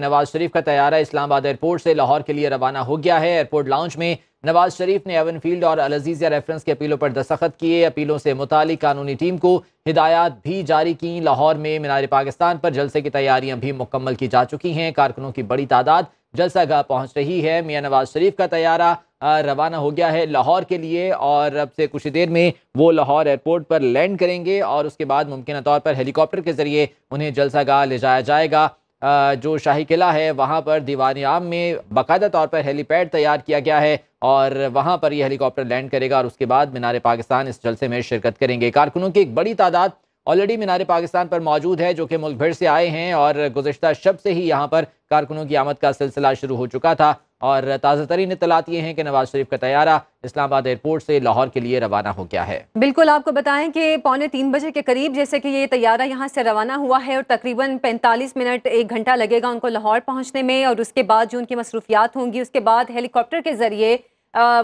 नवाज शरीफ का तैयारा इस्लामाबाद एयरपोर्ट से लाहौर के लिए रवाना हो गया है एयरपोर्ट लाउंज में नवाज शरीफ ने एवन फील्ड और अलजीजिया रेफरेंस की अपीलों पर दस्तखत किए अपीलों से मुतल कानूनी टीम को हिदायत भी जारी की लाहौर में मीनार पाकिस्तान पर जलसे की तैयारियां भी मुकम्मल की जा चुकी हैं कारकुनों की बड़ी तादाद जलसा गाह पहुँच रही है मियाँ नवाज शरीफ का तैयारा रवाना हो गया है लाहौर के लिए और अब से कुछ देर में वो लाहौर एयरपोर्ट पर लैंड करेंगे और उसके बाद मुमकिन तौर पर हेलीकॉप्टर के जरिए उन्हें जलसा गाह ले जाया जाएगा जो शाही किला है वहाँ पर दीवान आम में बाकायदा तौर पर हेलीपैड तैयार किया गया है और वहाँ पर यह हेलीकॉप्टर लैंड करेगा और उसके बाद मीनार पाकिस्तान इस जलसे में शिरकत करेंगे कारकुनों की एक बड़ी तादाद ऑलरेडी मीनार पाकिस्तान पर मौजूद है जो कि मुल्क भर से आए हैं और गुजशत शब से ही यहाँ पर कारकुनों की आमद का सिलसिला शुरू हो चुका था और ताज़ा तरीन इतलात ये हैं कि नवाज शरीफ का तैयारा इस्लामाबाद एयरपोर्ट से लाहौर के लिए रवाना हो गया है बिल्कुल आपको बताएं कि पौने तीन बजे के करीब जैसे कि ये तैयारा यहाँ से रवाना हुआ है और तकरीबन 45 मिनट एक घंटा लगेगा उनको लाहौर पहुँचने में और उसके बाद जो उनकी मसरूफियात होंगी उसके बाद हेलीकॉप्टर के ज़रिए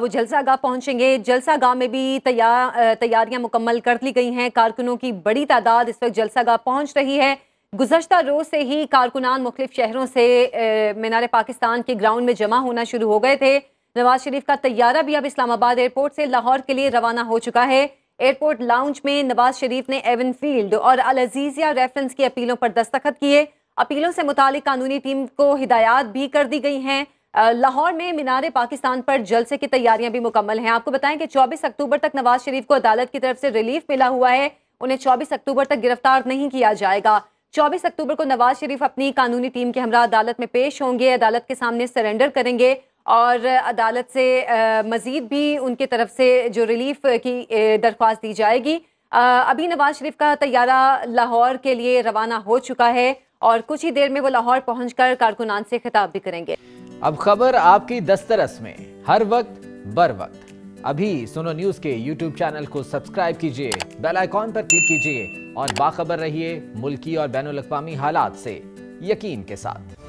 वो जलसा गाह पहुँचेंगे जलसा गाह में भी तैयार तैयारियाँ मुकम्मल कर ली गई हैं कारकुनों की बड़ी तादाद इस वक्त जलसा गाह पहुँच रही है गुजशत रोज़ से ही कारकुनान मुख्तफ शहरों से मीनार पाकिस्तान के ग्राउंड में जमा होना शुरू हो गए थे नवाज शरीफ का तैयारा भी अब इस्लामाबाद एयरपोर्ट से लाहौर के लिए रवाना हो चुका है एयरपोर्ट लाउंज में नवाज शरीफ ने एवन फील्ड और अल अजीज़िया रेफरेंस की अपीलों पर दस्तखत किए अपीलों से मुतल कानूनी टीम को हिदायत भी कर दी गई हैं लाहौर में मीनार पाकिस्तान पर जलसे की तैयारियां भी मुकम्मल हैं आपको बताएं कि 24 अक्टूबर तक नवाज शरीफ को अदालत की तरफ से रिलीफ मिला हुआ है उन्हें 24 अक्टूबर तक गिरफ्तार नहीं किया जाएगा 24 अक्टूबर को नवाज शरीफ अपनी कानूनी टीम के हमरा अदालत में पेश होंगे अदालत के सामने सरेंडर करेंगे और अदालत से मज़ीद भी उनके तरफ से जो रिलीफ की दरख्वास्त दी जाएगी अभी नवाज शरीफ का तैयारा लाहौर के लिए रवाना हो चुका है और कुछ ही देर में वो लाहौर पहुँच कर कारकुनान से खिताब भी करेंगे अब खबर आपकी दस्तरस में हर वक्त बर वक्त अभी सुनो न्यूज के यूट्यूब चैनल को सब्सक्राइब कीजिए बेल आइकॉन पर क्लिक कीजिए और बाखबर रहिए मुल्की और बैन अवी हालात से यकीन के साथ